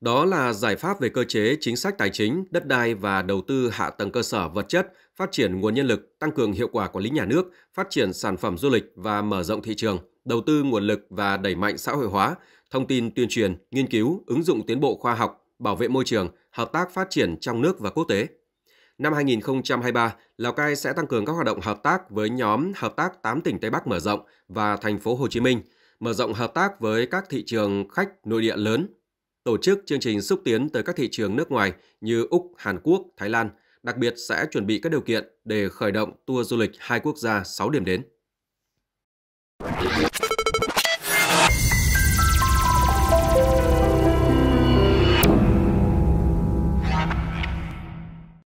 Đó là giải pháp về cơ chế chính sách tài chính, đất đai và đầu tư hạ tầng cơ sở vật chất, phát triển nguồn nhân lực, tăng cường hiệu quả quản lý nhà nước, phát triển sản phẩm du lịch và mở rộng thị trường, đầu tư nguồn lực và đẩy mạnh xã hội hóa, thông tin tuyên truyền, nghiên cứu, ứng dụng tiến bộ khoa học, bảo vệ môi trường, hợp tác phát triển trong nước và quốc tế. Năm 2023, Lào Cai sẽ tăng cường các hoạt động hợp tác với nhóm hợp tác 8 tỉnh Tây Bắc mở rộng và thành phố Hồ Chí Minh, mở rộng hợp tác với các thị trường khách nội địa lớn tổ chức chương trình xúc tiến tới các thị trường nước ngoài như Úc, Hàn Quốc, Thái Lan, đặc biệt sẽ chuẩn bị các điều kiện để khởi động tour du lịch hai quốc gia 6 điểm đến.